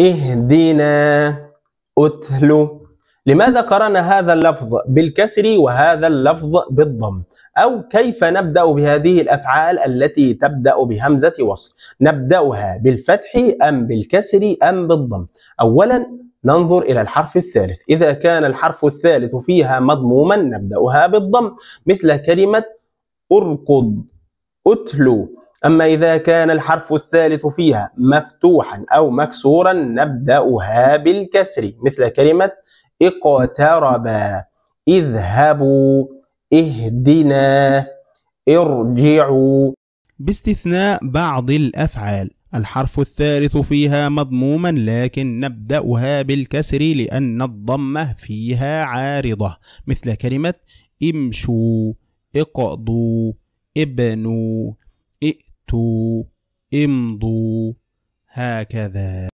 اهدنا اتلو لماذا قرنا هذا اللفظ بالكسر وهذا اللفظ بالضم أو كيف نبدأ بهذه الأفعال التي تبدأ بهمزة وصل نبدأها بالفتح أم بالكسر أم بالضم أولا ننظر إلى الحرف الثالث إذا كان الحرف الثالث فيها مضموما نبدأها بالضم مثل كلمة أركض أتلو أما إذا كان الحرف الثالث فيها مفتوحا أو مكسورا نبدأها بالكسر مثل كلمة اقترب اذهبوا اهدنا ارجعوا باستثناء بعض الأفعال الحرف الثالث فيها مضموما لكن نبدأها بالكسر لأن الضمة فيها عارضة مثل كلمة امشوا اقضوا ابنوا ائتوا امضوا هكذا